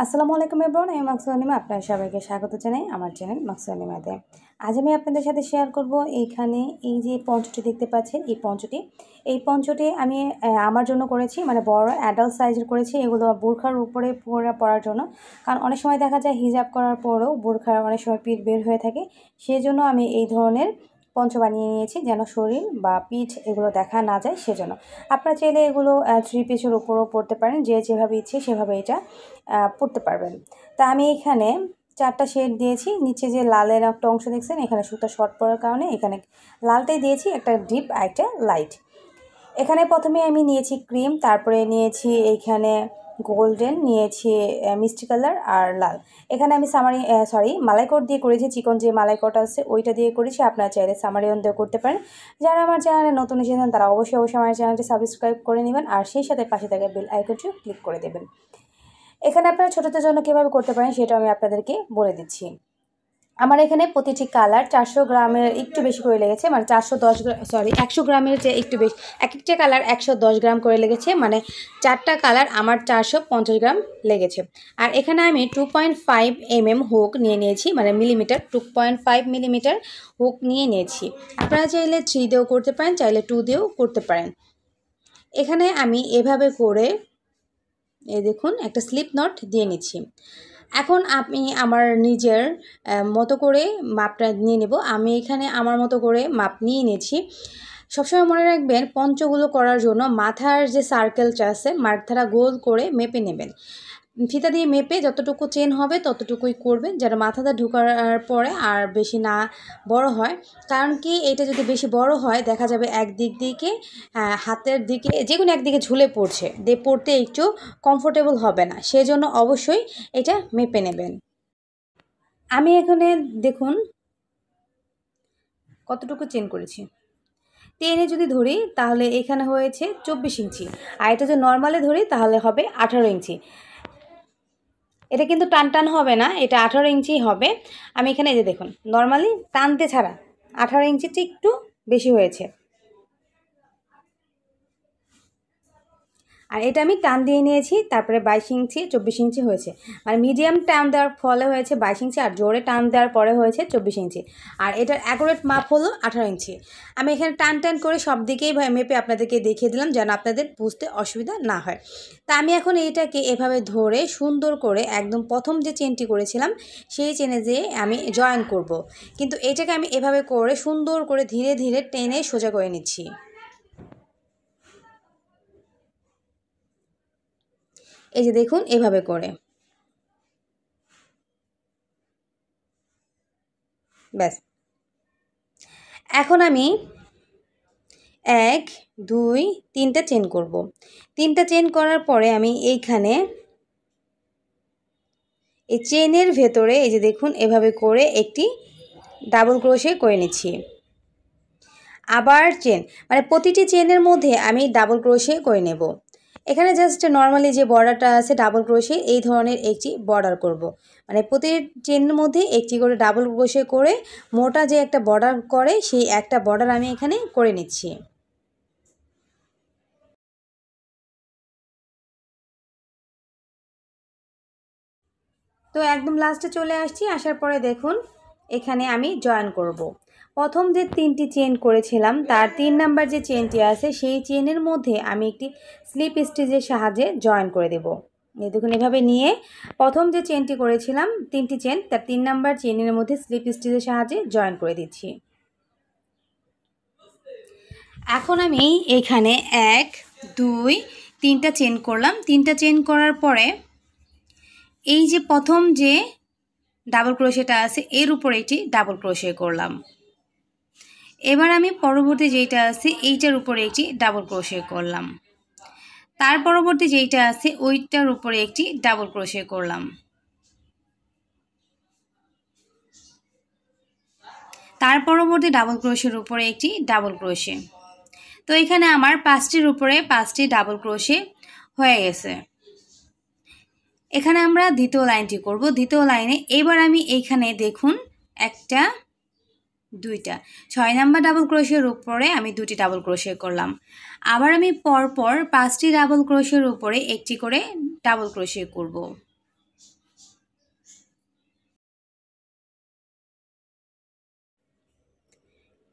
আসসালামু আলাইকুম এবং আমি মাকসুয়ানিমা আপনার সবাইকে স্বাগত জানাই আমার চ্যানেল আনিমাতে আজ আমি আপনাদের সাথে শেয়ার করব এইখানে এই যে পঞ্চটি দেখতে পাচ্ছেন এই পঞ্চটি এই পঞ্চটি আমি আমার জন্য করেছি মানে বড় অ্যাডাল্ট সাইজের করেছি এগুলো বোরখার উপরে পরার জন্য কারণ অনেক সময় দেখা যায় হিজাব করার পরও বোরখার অনেক সময় পিঠ বের হয়ে থাকে সেই জন্য আমি এই ধরনের পঞ্চ বানিয়ে নিয়েছি যেন শরীর বা পিঠ এগুলো দেখা না যায় সেজন্য আপনারা চাইলে এগুলো থ্রি পিসের ওপরও পড়তে পারেন যে যেভাবে ইচ্ছে সেভাবে এটা পড়তে পারবেন তা আমি এখানে চারটা শেড দিয়েছি নিচে যে লালের একটা অংশ দেখছেন এখানে সুতা শর্ট পড়ার কারণে এখানে লালটাই দিয়েছি একটা ডিপ আর একটা লাইট এখানে প্রথমে আমি নিয়েছি ক্রিম তারপরে নিয়েছি এইখানে গোল্ডেন নিয়েছি মিষ্টি কালার আর লাল এখানে আমি সামারি সরি মালাইকট দিয়ে করেছি চিকন যে মালাইকট আছে ওইটা দিয়ে করেছি আপনারা চাইলে সামারি অন্ত করতে পারেন যারা আমার চ্যানেলে নতুন এসেছেন তারা অবশ্যই অবশ্যই আমার চ্যানেলটি সাবস্ক্রাইব করে নেবেন আর সেই সাথে পাশে থাকা বেল আইকনটিও ক্লিক করে দেবেন এখানে আপনারা ছোটোদের জন্য কীভাবে করতে পারেন সেটা আমি আপনাদেরকে বলে দিচ্ছি আমার এখানে প্রতিটি কালার চারশো গ্রামের একটু বেশি করে লেগেছে মানে চারশো দশ গ্রাম সরি একশো গ্রামের যে একটু বেশি এক একটা কালার একশো দশ গ্রাম করে লেগেছে মানে চারটা কালার আমার চারশো পঞ্চাশ গ্রাম লেগেছে আর এখানে আমি two point five M M hook নিয়ে নিয়েছি মানে millimetre two point five millimetre hook নিয়ে নিয়েছি আপনারা চাইলে থ্রি দিয়েও করতে পারেন চাইলে টু দিয়েও করতে পারেন এখানে আমি এভাবে করে এই দেখুন একটা স্লিপ নট দিয়ে নিচ্ছি এখন আমি আমার নিজের মতো করে মাপটা নিয়ে নেব আমি এখানে আমার মতো করে মাপ নিয়ে নিয়েছি সবসময় মনে রাখবেন পঞ্চগুলো করার জন্য মাথার যে সার্কেলটা আছে মাথাটা গোল করে মেপে নেবেন ফিতা দিয়ে মেপে যতটুকু চেন হবে ততটুকুই করবেন যেন মাথাটা ঢুকার পরে আর বেশি না বড় হয় কারণ কি এটা যদি বেশি বড় হয় দেখা যাবে একদিক দিকে হাতের দিকে যে কোনো একদিকে ঝুলে পড়ছে দে পড়তে একটু কমফোর্টেবল হবে না সেজন্য অবশ্যই এটা মেপে নেবেন আমি এখানে দেখুন কতটুকু চেন করেছি টেনে যদি ধরি তাহলে এখানে হয়েছে চব্বিশ ইঞ্চি আর এটা যদি নর্মালে ধরি তাহলে হবে আঠারো ইঞ্চি এটা কিন্তু টান টান হবে না এটা আঠারো ইঞ্চি হবে আমি এখানে এই যে দেখুন নর্মালি টানতে ছাড়া আঠারো ইঞ্চি একটু বেশি হয়েছে আর এটা আমি টান দিয়ে নিয়েছি তারপরে বাইশ ইঞ্চি চব্বিশ ইঞ্চি হয়েছে মানে মিডিয়াম টান দেওয়ার ফলে হয়েছে বাইশ ইঞ্চি আর জোরে টান দেওয়ার পরে হয়েছে চব্বিশ ইঞ্চি আর এটার অ্যাকুরেট মাপ হলো আঠারো ইঞ্চি আমি এখানে টান টান করে সব দিকেই মেপে আপনাদেরকে দেখিয়ে দিলাম যেন আপনাদের বুঝতে অসুবিধা না হয় তা আমি এখন এইটাকে এভাবে ধরে সুন্দর করে একদম প্রথম যে চেনটি করেছিলাম সেই চেনে যেয়ে আমি জয়েন করব। কিন্তু এটাকে আমি এভাবে করে সুন্দর করে ধীরে ধীরে টেনে সোজা করে নিচ্ছি এই যে দেখুন এভাবে করে ব্যাস এখন আমি এক দুই তিনটা চেন করব। তিনটা চেন করার পরে আমি এইখানে এই চেনের ভেতরে এই যে দেখুন এভাবে করে একটি ডাবল ক্রোশে করে নিচ্ছি আবার চেন মানে প্রতিটি চেনের মধ্যে আমি ডাবল ক্রোশে করে নেব এখানে জাস্ট নর্মালি যে বর্ডারটা আছে ডাবল ক্রোশে এই ধরনের একটি বর্ডার করব। মানে প্রতি চেনের মধ্যে একটি করে ডাবল ক্রোশে করে মোটা যে একটা বর্ডার করে সেই একটা বর্ডার আমি এখানে করে নিচ্ছি তো একদম লাস্টে চলে আসছি আসার পরে দেখুন এখানে আমি জয়েন করব। প্রথম যে তিনটি চেন করেছিলাম তার তিন নাম্বার যে চেনটি আছে সেই চেনের মধ্যে আমি একটি স্লিপ স্টিচের সাহায্যে জয়েন করে দেব দেখুন এভাবে নিয়ে প্রথম যে চেনটি করেছিলাম তিনটি চেন তার তিন নাম্বার চেনের মধ্যে স্লিপ স্টিচের সাহায্যে জয়েন করে দিচ্ছি এখন আমি এখানে এক দুই তিনটা চেন করলাম তিনটা চেন করার পরে এই যে প্রথম যে ডাবল ক্রোশেটা আছে এর উপরে একটি ডাবল ক্রোশে করলাম এবার আমি পরবর্তী যেইটা আছে এইটার উপরে একটি ডাবল ক্রোশে করলাম তার পরবর্তী যেইটা আছে ওইটার উপরে একটি ডাবল ক্রোশে করলাম তার পরবর্তী ডাবল ক্রোশের উপরে একটি ডাবল ক্রোশে তো এখানে আমার পাঁচটির উপরে পাঁচটি ডাবল ক্রোশে হয়ে গেছে এখানে আমরা দ্বিতীয় লাইনটি করব দ্বিতীয় লাইনে এবার আমি এইখানে দেখুন একটা দুইটা ছয় নাম্বার ডাবল ক্রোশের উপরে আমি দুটি ডাবল ক্রোশে করলাম আবার আমি পরপর পাঁচটি ডাবল ক্রোশের উপরে একটি করে ডাবল ক্রোশে করব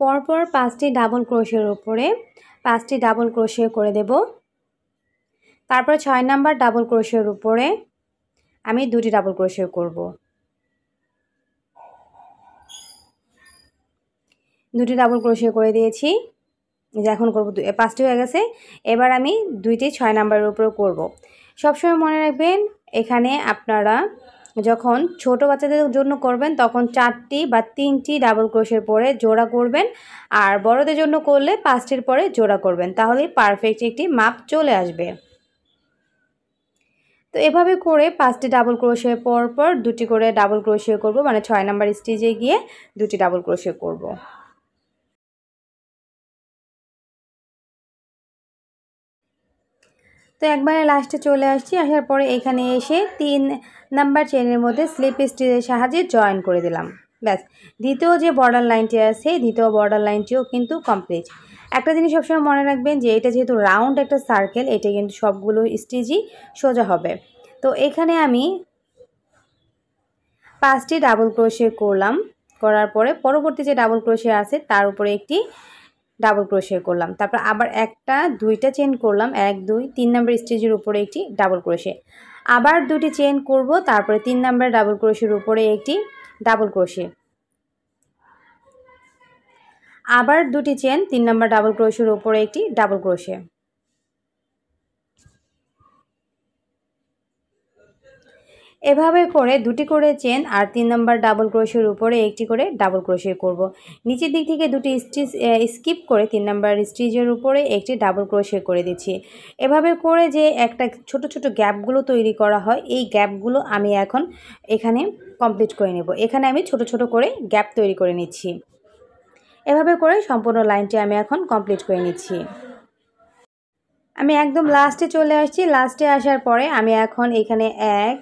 পরপর পাঁচটি ডাবল ক্রোশের উপরে পাঁচটি ডাবল ক্রোশে করে দেব তারপর ছয় নাম্বার ডাবল ক্রোশের উপরে আমি দুটি ডাবল ক্রোশে করব দুটি ডাবল ক্রোশিয়া করে দিয়েছি যে এখন করবো পাঁচটি হয়ে গেছে এবার আমি দুইটি ছয় নাম্বারের উপরেও করবো সবসময় মনে রাখবেন এখানে আপনারা যখন ছোট বাচ্চাদের জন্য করবেন তখন চারটি বা তিনটি ডাবল ক্রোশের পরে জোড়া করবেন আর বড়দের জন্য করলে পাঁচটির পরে জোড়া করবেন তাহলে পারফেক্ট একটি মাপ চলে আসবে তো এভাবে করে পাঁচটি ডাবল ক্রোশের পর পর দুটি করে ডাবল ক্রোশিয়ে করব মানে ছয় নাম্বার স্টিচে গিয়ে দুটি ডাবল ক্রোশিয়ে করব। তো একবারে লাস্টে চলে আসছি আসার পরে এখানে এসে তিন নাম্বার চেনের মধ্যে স্লিপ স্টিচের সাহায্যে জয়েন করে দিলাম ব্যাস দ্বিতীয় যে বর্ডার লাইনটি আছে দ্বিতীয় বর্ডার লাইনটিও কিন্তু কমপ্লিট একটা জিনিস সবসময় মনে রাখবেন যে এটা যেহেতু রাউন্ড একটা সার্কেল এটা কিন্তু সবগুলো স্টিচই সোজা হবে তো এখানে আমি পাঁচটি ডাবল ক্রোশে করলাম করার পরে পরবর্তী যে ডাবল ক্রোশে আছে তার উপরে একটি ডাবল ক্রোশিয়া করলাম তারপর আবার একটা দুইটা চেন করলাম এক দুই তিন নাম্বার স্টেজের উপরে একটি ডাবল ক্রোশে আবার দুটি চেন করব তারপরে তিন নম্বর ডাবল ক্রোশের উপরে একটি ডাবল ক্রোশে আবার দুটি চেন তিন নম্বর ডাবল ক্রোশের উপরে একটি ডাবল ক্রোশে এভাবে করে দুটি করে চেন আর তিন নম্বর ডাবল ক্রোশের উপরে একটি করে ডাবল ক্রোশে করব। নিচের দিক থেকে দুটি স্টিচ স্কিপ করে তিন নম্বর স্টিচের উপরে একটি ডাবল ক্রোশে করে দিচ্ছি এভাবে করে যে একটা ছোট ছোট গ্যাপগুলো তৈরি করা হয় এই গ্যাপগুলো আমি এখন এখানে কমপ্লিট করে নেব এখানে আমি ছোট ছোট করে গ্যাপ তৈরি করে নিচ্ছি এভাবে করে সম্পূর্ণ লাইনটি আমি এখন কমপ্লিট করে নিচ্ছি আমি একদম লাস্টে চলে আসছি লাস্টে আসার পরে আমি এখন এখানে এক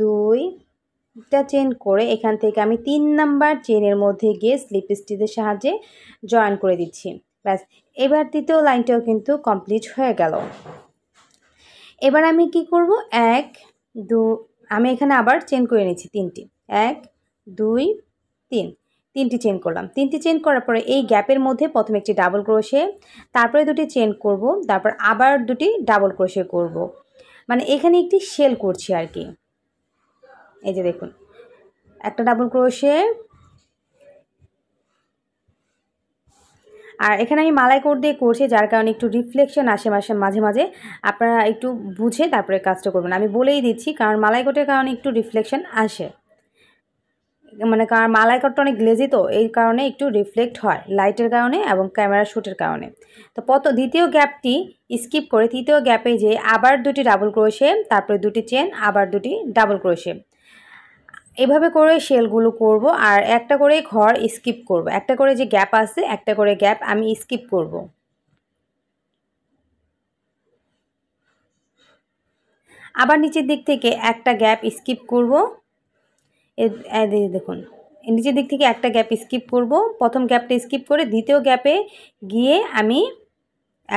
দুইটা চেন করে এখান থেকে আমি তিন নাম্বার চেনের মধ্যে গিয়ে স্লিপ স্টিচের সাহায্যে জয়েন করে দিচ্ছি ব্যাস এবার দ্বিতীয় লাইনটাও কিন্তু কমপ্লিট হয়ে গেল এবার আমি কি করব এক দু আমি এখানে আবার চেন করে নিচ্ছি তিনটি এক দুই তিন তিনটি চেন করলাম তিনটি চেন করার পরে এই গ্যাপের মধ্যে প্রথমে একটি ডাবল ক্রোশে তারপরে দুটি চেন করব তারপর আবার দুটি ডাবল ক্রোশে করব মানে এখানে একটি সেল করছি আর কি এই যে দেখুন একটা ডাবল ক্রোশে আর এখানে আমি মালাই কোর দিয়ে করছি যার কারণে একটু রিফ্লেকশন আসে মাসে মাঝে মাঝে আপনারা একটু বুঝে তারপরে কাজটা করবেন আমি বলেই দিচ্ছি কারণ মালাই কোটের কারণে একটু রিফ্লেকশন আসে মানে কারণ মালাই কোটটা অনেক গ্লেজি তো এই কারণে একটু রিফ্লেক্ট হয় লাইটের কারণে এবং ক্যামেরা শ্যুটের কারণে তো পত দ্বিতীয় গ্যাপটি স্কিপ করে তৃতীয় গ্যাপে যে আবার দুটি ডাবল ক্রোশে তারপরে দুটি চেন আবার দুটি ডাবল ক্রোশে এভাবে করে সেলগুলো করব আর একটা করে ঘর স্কিপ করব একটা করে যে গ্যাপ আছে একটা করে গ্যাপ আমি স্কিপ করব আবার নিচের দিক থেকে একটা গ্যাপ স্কিপ করব দেখুন নিচের দিক থেকে একটা গ্যাপ স্কিপ করব প্রথম গ্যাপটা স্কিপ করে দ্বিতীয় গ্যাপে গিয়ে আমি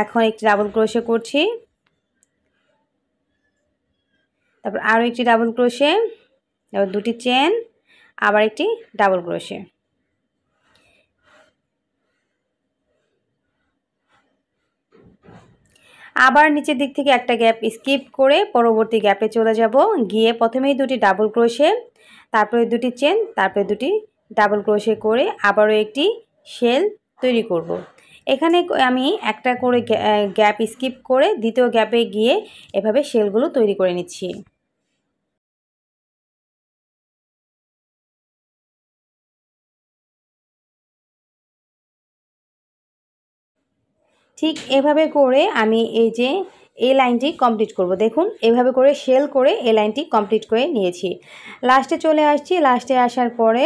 এখন একটি ডাবল ক্রোশে করছি তারপর আরও একটি ডাবল ক্রোশে এবার দুটি চেন আবার একটি ডাবল ক্রোশে আবার নিচের দিক থেকে একটা গ্যাপ স্কিপ করে পরবর্তী গ্যাপে চলে যাব গিয়ে প্রথমেই দুটি ডাবল ক্রোশে তারপরে দুটি চেন তারপরে দুটি ডাবল ক্রোশে করে আবারও একটি শেল তৈরি করব। এখানে আমি একটা করে গ্যাপ স্কিপ করে দ্বিতীয় গ্যাপে গিয়ে এভাবে শেলগুলো তৈরি করে নিচ্ছি ঠিক এভাবে করে আমি এই যে এই লাইনটি কমপ্লিট করব দেখুন এভাবে করে সেল করে এই লাইনটি কমপ্লিট করে নিয়েছি লাস্টে চলে আসছি লাস্টে আসার পরে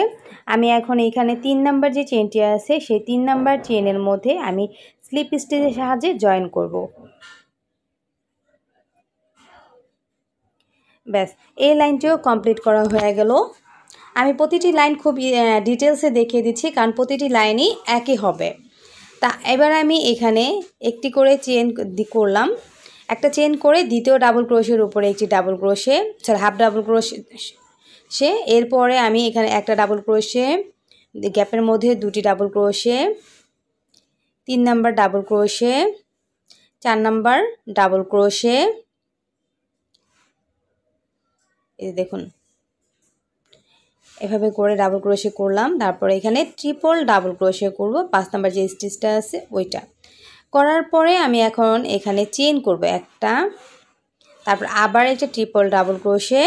আমি এখন এখানে তিন নাম্বার যে চেনটি আছে সেই তিন নাম্বার চেনের মধ্যে আমি স্লিপ স্টিচের সাহায্যে জয়েন করব। ব্যাস এই লাইনটিও কমপ্লিট করা হয়ে গেল আমি প্রতিটি লাইন খুব ডিটেলসে দেখিয়ে দিচ্ছি কারণ প্রতিটি লাইনই একই হবে তা এবার আমি এখানে একটি করে চেন করলাম একটা চেন করে দ্বিতীয় ডাবল ক্রোশের উপরে একটি double crochet sorry half double crochet সে এরপরে আমি এখানে একটা ডাবল ক্রোশে গ্যাপের মধ্যে দুটি ডাবল ক্রোশে তিন নাম্বার ডাবল ক্রোশে চার নাম্বার ডাবল ক্রোশে এই দেখুন এভাবে করে ডাবল ক্রোশে করলাম তারপরে এখানে ট্রিপল ডাবল ক্রোশে করব পাঁচ নাম্বার যে স্টিচটা আছে ওইটা করার পরে আমি এখন এখানে চেন করব একটা তারপর আবার একটা ট্রিপল ডাবল ক্রোশে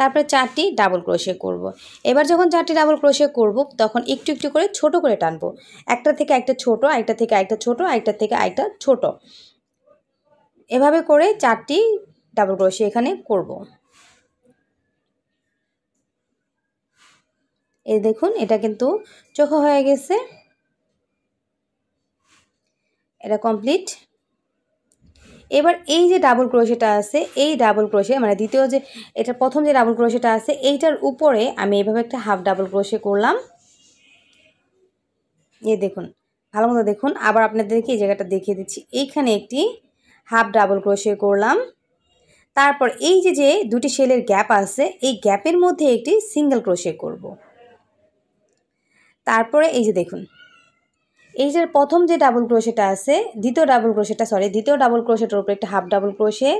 তারপরে চারটি ডাবল ক্রোশে করব। এবার যখন চারটি ডাবল ক্রোশে করব তখন একটু একটু করে ছোট করে টানবো একটা থেকে একটা ছোট একটা থেকে একটা ছোট একটা থেকে একটা ছোট এভাবে করে চারটি ডাবল ক্রোশে এখানে করব। এই দেখুন এটা কিন্তু চোখো হয়ে গেছে এটা কমপ্লিট এবার এই যে ডাবল ক্রোশেটা আছে এই ডাবল ক্রোশে মানে দ্বিতীয় যে এটা প্রথম যে ডাবল ক্রোশেটা আছে এইটার উপরে আমি এভাবে একটা হাফ ডাবল ক্রোশে করলাম এই দেখুন ভালো মতো দেখুন আবার আপনাদেরকে এই জায়গাটা দেখিয়ে দিচ্ছি এইখানে একটি হাফ ডাবল ক্রোশে করলাম তারপর এই যে যে দুটি সেলের গ্যাপ আছে এই গ্যাপের মধ্যে একটি সিঙ্গেল ক্রোশে করব। তারপরে এই যে দেখুন এই যে প্রথম যে ডাবল ক্রোশেটা আছে দ্বিতীয় ডাবল ক্রোশেটা সরি দ্বিতীয় ডাবল ক্রোশেটার উপরে একটা হাফ ডাবল ক্রোশে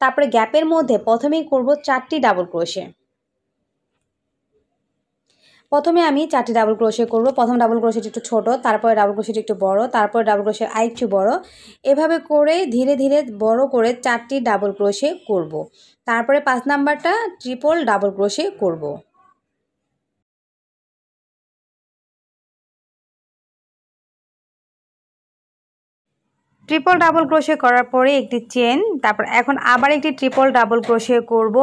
তারপরে গ্যাপের মধ্যে প্রথমেই করব চারটি ডাবল ক্রোশে প্রথমে আমি চারটি ডাবল ক্রোশে করব প্রথম ডাবল ক্রোশেটি একটু ছোট তারপরে ডাবল ক্রোশেটি একটু বড় তারপরে ডাবল ক্রোশে আরেকটু বড় এভাবে করে ধীরে ধীরে বড় করে চারটি ডাবল ক্রোশে করব তারপরে পাঁচ নাম্বারটা ট্রিপল ডাবল ক্রোশে করব ট্রিপল ডাবল ক্রোশে করার পরে একটি চেন তারপর এখন আবার একটি ট্রিপল ডাবল ক্রোশে করব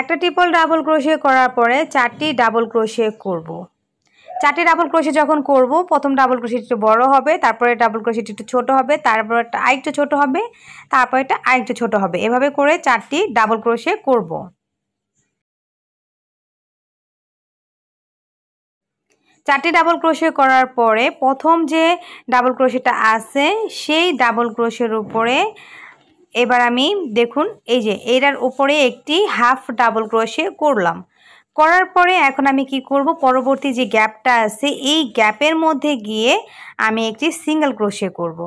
একটা ট্রিপল ডাবল ক্রোশে করার পরে চারটি ডাবল ক্রোশে করব। চারটি ডাবল ক্রোশে যখন করব প্রথম ডাবল ক্রোশেটি একটু বড়ো হবে তারপরে ডাবল ক্রোশেটি একটু ছোট হবে তারপর একটা আরেকটু ছোটো হবে তারপর একটা আরেকটু ছোটো হবে এভাবে করে চারটি ডাবল ক্রোশে করব। চারটি ডাবল ক্রোশে করার পরে প্রথম যে ডাবল ক্রোশেটা আছে সেই ডাবল ক্রোশের উপরে এবার আমি দেখুন এই যে এটার উপরে একটি হাফ ডাবল ক্রোশে করলাম করার পরে এখন আমি কি করব পরবর্তী যে গ্যাপটা আছে এই গ্যাপের মধ্যে গিয়ে আমি একটি সিঙ্গেল ক্রোশে করব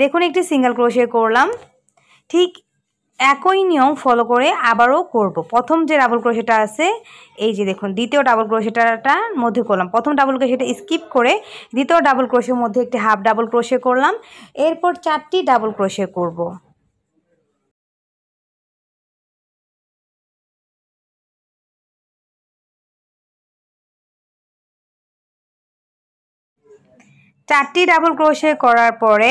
দেখুন একটি সিঙ্গেল ক্রোশে করলাম ঠিক একই নিয়ম ফলো করে আবারও করব। প্রথম যে ডাবল ক্রোশেটা আছে এই যে দেখুন দ্বিতীয় ডাবল ক্রোশেটাটা মধ্যে করলাম প্রথম ডাবল ক্রোশেটা স্কিপ করে দ্বিতীয় ডাবল ক্রোশের মধ্যে একটি হাফ ডাবল ক্রোশে করলাম এরপর চারটি ডাবল ক্রোশে করব। চারটি ডাবল ক্রোশে করার পরে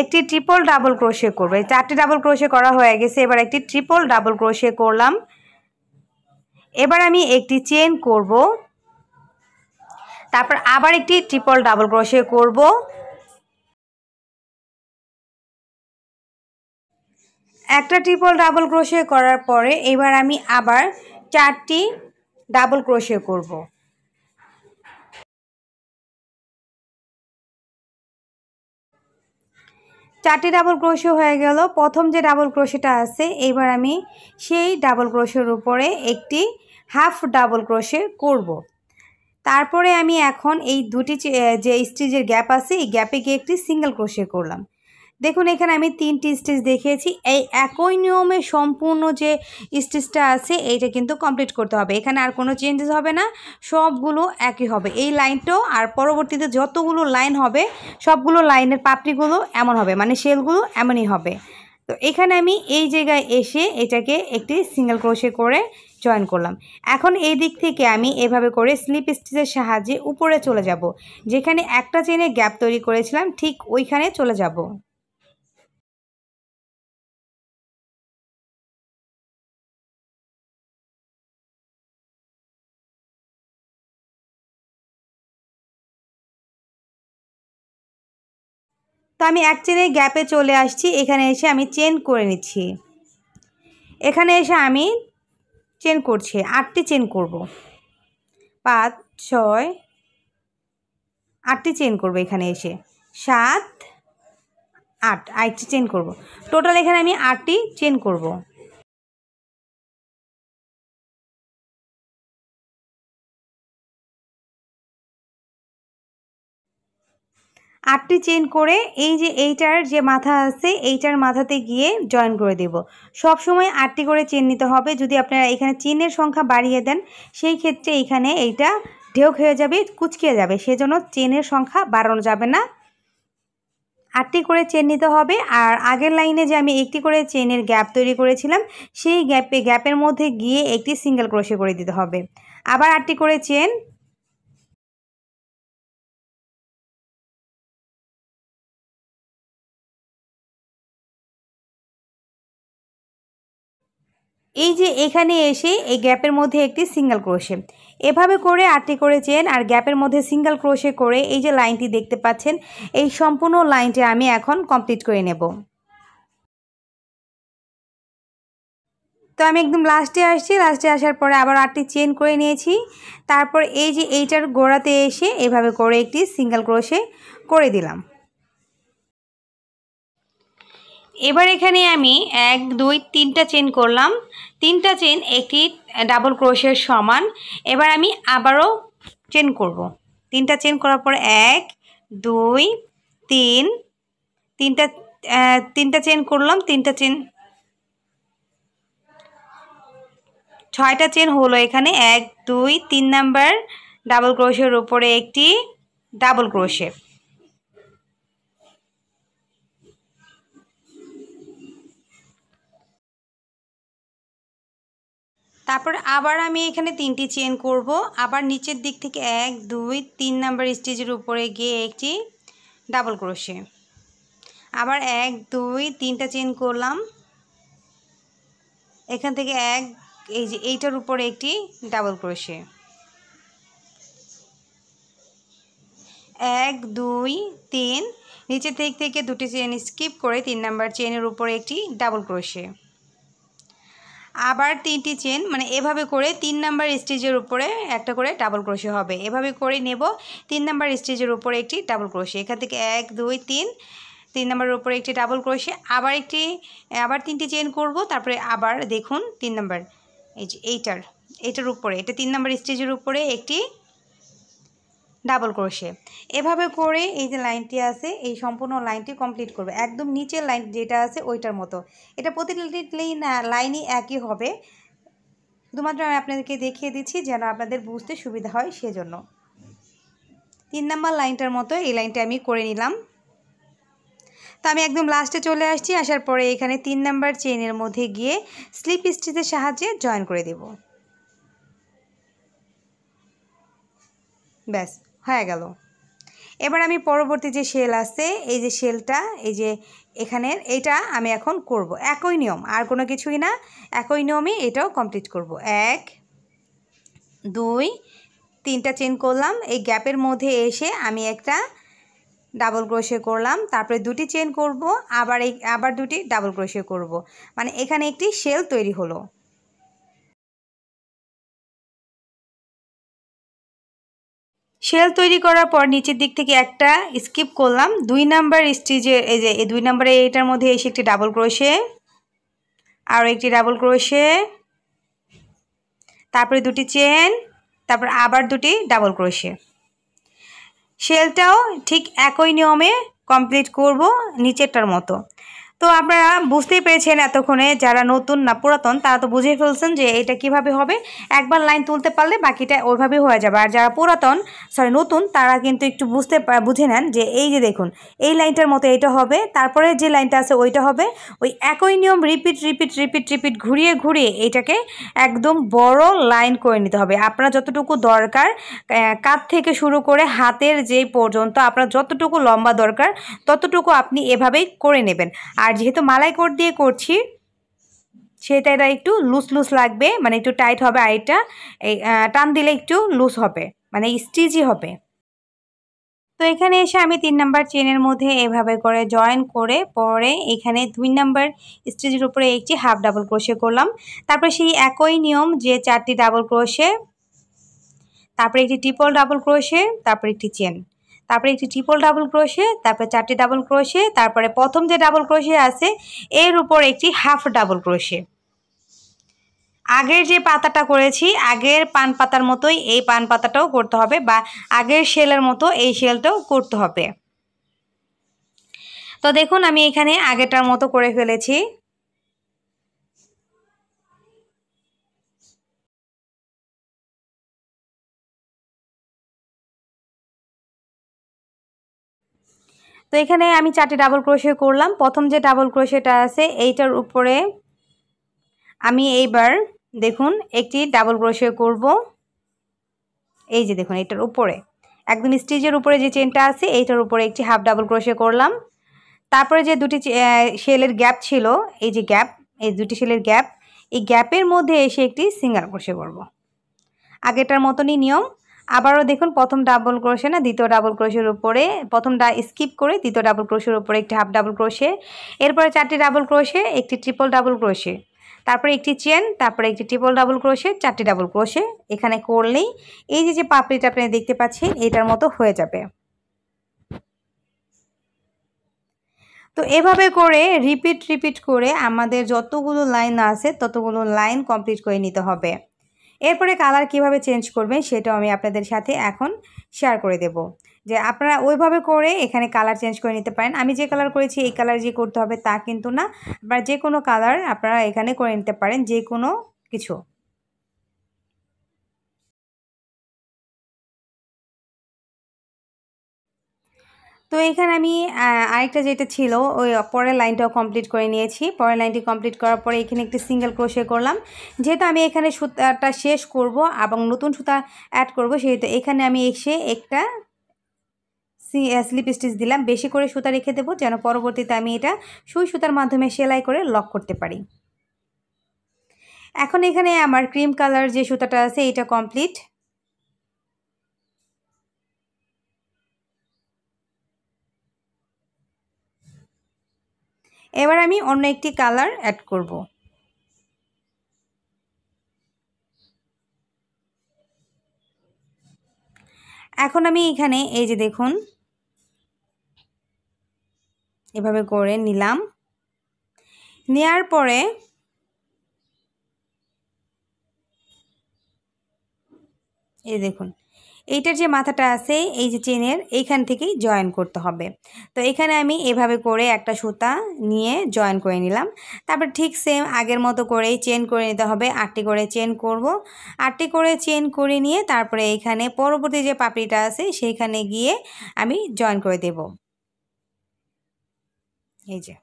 একটি ট্রিপল ডাবল ক্রোশে করবো এই চারটি ডাবল ক্রোশে করা হয়ে গেছে এবার একটি ট্রিপল ডাবল ক্রোশে করলাম এবার আমি একটি চেন করব তারপর আবার একটি ট্রিপল ডাবল ক্রোশে করব একটা ট্রিপল ডাবল ক্রোশে করার পরে এবার আমি আবার চারটি ডাবল ক্রোশে করব চারটি ডাবল ক্রোশে হয়ে গেল প্রথম যে ডাবল ক্রোশেটা আছে এইবার আমি সেই ডাবল ক্রোশের উপরে একটি হাফ ডাবল ক্রোশে করব। তারপরে আমি এখন এই দুটি যে স্টিচের গ্যাপ আছে এই গ্যাপে গিয়ে একটি সিঙ্গেল ক্রোশে করলাম দেখুন এখানে আমি তিনটি স্টেজ দেখিয়েছি এই একই নিয়মে সম্পূর্ণ যে স্টেজটা আছে এইটা কিন্তু কমপ্লিট করতে হবে এখানে আর কোনো চেঞ্জেস হবে না সবগুলো একই হবে এই লাইনটাও আর পরবর্তীতে যতগুলো লাইন হবে সবগুলো লাইনের পাপড়িগুলো এমন হবে মানে সেলগুলো এমনই হবে তো এখানে আমি এই জায়গায় এসে এটাকে একটি সিঙ্গেল ক্রোশে করে জয়েন করলাম এখন এই দিক থেকে আমি এভাবে করে স্লিপ স্টিচের সাহায্যে উপরে চলে যাব যেখানে একটা চেনে গ্যাপ তৈরি করেছিলাম ঠিক ওইখানে চলে যাব তো আমি এক চেনের গ্যাপে চলে আসছি এখানে এসে আমি চেন করে নিচ্ছি এখানে এসে আমি চেন করছি আটটি চেন করব পাঁচ ছয় আটটি চেন করব এখানে এসে সাত আট আটটি চেন করব টোটাল এখানে আমি আটটি চেন করব আটটি চেন করে এই যে এইটার যে মাথা আছে এইটার মাথাতে গিয়ে জয়েন করে দেব সব সময় আটটি করে চেন নিতে হবে যদি আপনারা এখানে চেনের সংখ্যা বাড়িয়ে দেন সেই ক্ষেত্রে এখানে এইটা ঢেউ খেয়ে যাবে কুচকিয়ে যাবে সেজন্য চেনের সংখ্যা বাড়ানো যাবে না আটটি করে চেন নিতে হবে আর আগের লাইনে যে আমি একটি করে চেনের গ্যাপ তৈরি করেছিলাম সেই গ্যাপে গ্যাপের মধ্যে গিয়ে একটি সিঙ্গেল ক্রোশে করে দিতে হবে আবার আটটি করে চেন এই যে এখানে এসে এই গ্যাপের মধ্যে একটি সিঙ্গেল ক্রোশে এভাবে করে আটটি করে চেন আর গ্যাপের মধ্যে সিঙ্গেল ক্রোশে করে এই যে লাইনটি দেখতে পাচ্ছেন এই সম্পূর্ণ লাইনটি আমি এখন কমপ্লিট করে নেব তো আমি একদম লাস্টে আসছি লাস্টে আসার পরে আবার আটটি চেন করে নিয়েছি তারপর এই যে এইটার গোড়াতে এসে এভাবে করে একটি সিঙ্গেল ক্রোশে করে দিলাম এবার এখানে আমি এক দুই তিনটা চেন করলাম তিনটা চেন একটি ডাবল ক্রোশের সমান এবার আমি আবারও চেন করব। তিনটা চেন করার পর এক দুই তিন তিনটা তিনটা চেন করলাম তিনটা চেন ছয়টা চেন হলো এখানে এক দুই তিন নাম্বার ডাবল ক্রোশের উপরে একটি ডাবল ক্রোশের তারপর আবার আমি এখানে তিনটি চেন করব আবার নিচের দিক থেকে এক দুই তিন নাম্বার স্টিচের উপরে গিয়ে একটি ডাবল ক্রোশে আবার এক দুই তিনটা চেন করলাম এখান থেকে এক এই যে এইটার উপরে একটি ডাবল ক্রোশে এক দুই তিন নিচের দিক থেকে দুটি চেন স্কিপ করে তিন নাম্বার চেনের উপরে একটি ডাবল ক্রোশে আবার তিনটি চেন মানে এভাবে করে তিন নাম্বার স্টিচের উপরে একটা করে ডাবল ক্রোশে হবে এভাবে করে নেব তিন নাম্বার স্টিচের উপরে একটি ডাবল ক্রোশে এখান থেকে এক দুই তিন তিন নম্বরের উপরে একটি ডাবল ক্রোশে আবার একটি আবার তিনটি চেন করব তারপরে আবার দেখুন তিন নম্বর এই যে এইটার এটার উপরে এটা তিন নাম্বার স্টেজের উপরে একটি ডাবল ক্রোশে এভাবে করে এই যে লাইনটি আছে এই সম্পূর্ণ লাইনটি কমপ্লিট করবে একদম নিচের লাইন যেটা আছে ওইটার মতো এটা প্রতিটি লাইনই একই হবে শুধুমাত্র আমি আপনাদেরকে দেখিয়ে দিচ্ছি যেন আপনাদের বুঝতে সুবিধা হয় সেজন্য তিন নাম্বার লাইনটার মতো এই লাইনটা আমি করে নিলাম তো আমি একদম লাস্টে চলে আসছি আসার পরে এখানে তিন নাম্বার চেনের মধ্যে গিয়ে স্লিপ স্টিচের সাহায্যে জয়েন করে দেব ব্যাস হয়ে গেল এবার আমি পরবর্তী যে শেল আছে এই যে শেলটা এই যে এখানের এটা আমি এখন করব একই নিয়ম আর কোনো কিছুই না একই নিয়মে এটাও কমপ্লিট করব এক দুই তিনটা চেন করলাম এই গ্যাপের মধ্যে এসে আমি একটা ডাবল ক্রোশে করলাম তারপরে দুটি চেন করব আবার এই আবার দুটি ডাবল ক্রোশে করব মানে এখানে একটি শেল তৈরি হলো শেল তৈরি করার পর নিচের দিক থেকে একটা স্কিপ করলাম দুই নাম্বার স্টিচের এই যে এই দুই নাম্বারে এইটার মধ্যে এসে একটি ডাবল ক্রোশে আরও একটি ডাবল ক্রোশে তারপরে দুটি চেন তারপর আবার দুটি ডাবল ক্রোশে শেলটাও ঠিক একই নিয়মে কমপ্লিট করব নিচেরটার মতো তো আপনারা বুঝতেই পেরেছেন এতক্ষণে যারা নতুন না পুরাতন তারা তো বুঝিয়ে ফেলছেন যে এটা কিভাবে হবে একবার লাইন তুলতে পারলে বাকিটা ওইভাবেই হয়ে যাবে আর যারা পুরাতন সরি নতুন তারা কিন্তু একটু বুঝতে বুঝে নেন যে এই যে দেখুন এই লাইনটার মতো এইটা হবে তারপরে যে লাইনটা আছে ওইটা হবে ওই একই নিয়ম রিপিট রিপিট রিপিট রিপিট ঘুরিয়ে ঘুরিয়ে এইটাকে একদম বড় লাইন করে নিতে হবে আপনার যতটুকু দরকার কাত থেকে শুরু করে হাতের যেই পর্যন্ত আপনার যতটুকু লম্বা দরকার ততটুকু আপনি এভাবেই করে নেবেন আর আর যেহেতু মালাই কোট দিয়ে করছি সেটা এটা একটু লুজ লুজ লাগবে মানে একটু টাইট হবে আইটা এই টান দিলে একটু লুজ হবে মানে স্টিচই হবে তো এখানে এসে আমি তিন নাম্বার চেনের মধ্যে এভাবে করে জয়েন করে পরে এখানে দুই নাম্বার স্টিচের উপরে একটি হাফ ডাবল ক্রোশে করলাম তারপরে সেই একই নিয়ম যে চারটি ডাবল ক্রোশে তারপরে একটি ট্রিপল ডাবল ক্রোশে তারপরে একটি চেন তারপরে একটি ট্রিপল ডাবল ক্রোশে তারপরে চারটি ডাবল ক্রোশে তারপরে প্রথম যে ডাবল ক্রোশে আছে এর উপর একটি হাফ ডাবল ক্রোশে আগের যে পাতাটা করেছি আগের পান পাতার মতোই এই পান পাতাটাও করতে হবে বা আগের শেলের মতো এই শেলটাও করতে হবে তো দেখুন আমি এখানে আগেটার মতো করে ফেলেছি তো এখানে আমি চারটে ডাবল ক্রোশে করলাম প্রথম যে ডাবল ক্রোশেটা আছে এইটার উপরে আমি এইবার দেখুন একটি ডাবল ক্রোশে করব এই যে দেখুন এটার উপরে একদম স্টিচের উপরে যে চেনটা আছে এইটার উপরে একটি হাফ ডাবল ক্রোশে করলাম তারপরে যে দুটি শেলের গ্যাপ ছিল এই যে গ্যাপ এই দুটি শেলের গ্যাপ এই গ্যাপের মধ্যে এসে একটি সিঙ্গার ক্রোশে করব আগেটার মতনই নিয়ম আবারও দেখুন প্রথম ডাবল ক্রোশে না দ্বিতীয় ডাবল ক্রোশের উপরে প্রথম ডা স্কিপ করে দ্বিতীয় ডাবল ক্রোশের উপরে একটি হাফ ডাবল ক্রোশে এরপরে চারটি ডাবল ক্রোশে একটি ট্রিপল ডাবল ক্রোশে তারপরে একটি চেন তারপরে একটি ট্রিপল ডাবল ক্রোশে চারটি ডাবল ক্রোশে এখানে করলেই এই যে যে পাপড়িটা আপনি দেখতে পাচ্ছেন এটার মতো হয়ে যাবে তো এভাবে করে রিপিট রিপিট করে আমাদের যতগুলো লাইন আছে ততগুলো লাইন কমপ্লিট করে নিতে হবে এরপরে কালার কিভাবে চেঞ্জ করবেন সেটাও আমি আপনাদের সাথে এখন শেয়ার করে দেব যে আপনারা ওইভাবে করে এখানে কালার চেঞ্জ করে নিতে পারেন আমি যে কালার করেছি এই কালার যে করতে হবে তা কিন্তু না বা যে কোনো কালার আপনারা এখানে করে নিতে পারেন যে কোনো কিছু তো এখানে আমি আরেকটা যেটা ছিল ওই পরের লাইনটাও কমপ্লিট করে নিয়েছি পরের লাইনটি কমপ্লিট করার পরে এখানে একটি সিঙ্গেল ক্রোশে করলাম যেহেতু আমি এখানে সুতাটা শেষ করব এবং নতুন সুতা অ্যাড করব সেহেতু এখানে আমি এসে একটা স্লিপ স্টিচ দিলাম বেশি করে সুতা রেখে দেবো যেন পরবর্তীতে আমি এটা সুই সুতার মাধ্যমে সেলাই করে লক করতে পারি এখন এখানে আমার ক্রিম কালার যে সুতাটা আছে এটা কমপ্লিট এবার আমি অন্য একটি কালার অ্যাড করব এখন আমি এখানে এই যে দেখুন এভাবে করে নিলাম নেয়ার পরে এই দেখুন এইটার যে মাথাটা আছে এই যে চেনের এইখান থেকেই জয়েন করতে হবে তো এখানে আমি এভাবে করে একটা সুতা নিয়ে জয়েন করে নিলাম তারপর ঠিক সেম আগের মতো করেই চেন করে নিতে হবে আটটি করে চেন করব আটটি করে চেন করে নিয়ে তারপরে এইখানে পরবর্তী যে পাপড়িটা আছে সেইখানে গিয়ে আমি জয়েন করে দেব এই যে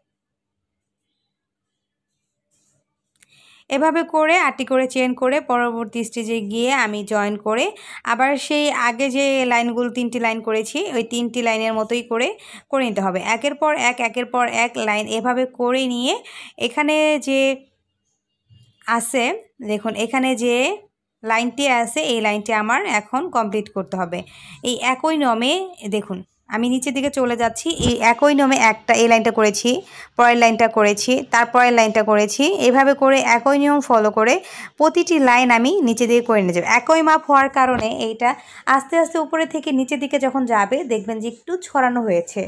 এভাবে করে আটটি করে চেন করে পরবর্তী স্টেজে গিয়ে আমি জয়েন করে আবার সেই আগে যে লাইনগুলো তিনটি লাইন করেছি ওই তিনটি লাইনের মতোই করে করে নিতে হবে একের পর এক একের পর এক লাইন এভাবে করে নিয়ে এখানে যে আছে দেখুন এখানে যে লাইনটি আছে এই লাইনটি আমার এখন কমপ্লিট করতে হবে এই একই নমে দেখুন আমি নিচের দিকে চলে যাচ্ছি এই একই নিয়মে একটা এই লাইনটা করেছি পরের লাইনটা করেছি তারপরের লাইনটা করেছি এভাবে করে একই নিয়ম ফলো করে প্রতিটি লাইন আমি নিচে দিকে করে নিয়ে যাবো একই মাপ হওয়ার কারণে এইটা আস্তে আস্তে উপরে থেকে নিচের দিকে যখন যাবে দেখবেন যে একটু ছড়ানো হয়েছে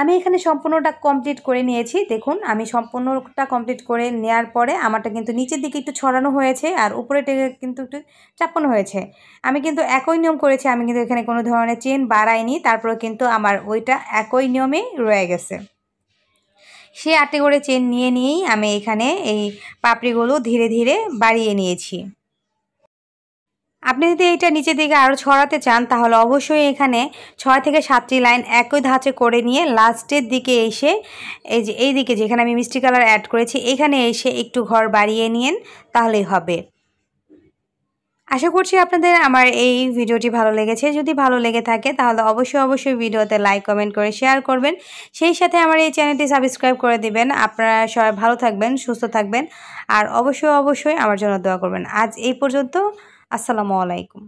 আমি এখানে সম্পূর্ণটা কমপ্লিট করে নিয়েছি দেখুন আমি সম্পূর্ণটা কমপ্লিট করে নেয়ার পরে আমারটা কিন্তু নিচের দিকে একটু ছড়ানো হয়েছে আর উপরে কিন্তু একটু চাপানো হয়েছে আমি কিন্তু একই নিয়ম করেছি আমি কিন্তু এখানে কোনো ধরনের চেন বাড়াইনি তারপরে কিন্তু আমার ওইটা একই নিয়মেই রয়ে গেছে সে আটে করে চেন নিয়ে নিয়েই আমি এখানে এই পাপড়িগুলো ধীরে ধীরে বাড়িয়ে নিয়েছি আপনি যদি এইটা নিচের দিকে আরও ছড়াতে চান তাহলে অবশ্যই এখানে ছয় থেকে সাতটি লাইন একই ধাঁচে করে নিয়ে লাস্টের দিকে এসে এই যে এই দিকে যেখানে আমি মিষ্টি কালার অ্যাড করেছি এখানে এসে একটু ঘর বাড়িয়ে নিন তাহলেই হবে আশা করছি আপনাদের আমার এই ভিডিওটি ভালো লেগেছে যদি ভালো লেগে থাকে তাহলে অবশ্যই অবশ্যই ভিডিওতে লাইক কমেন্ট করে শেয়ার করবেন সেই সাথে আমার এই চ্যানেলটি সাবস্ক্রাইব করে দিবেন আপনারা সবাই ভালো থাকবেন সুস্থ থাকবেন আর অবশ্যই অবশ্যই আমার জন্য দোয়া করবেন আজ এই পর্যন্ত আসসালামু আলাইকুম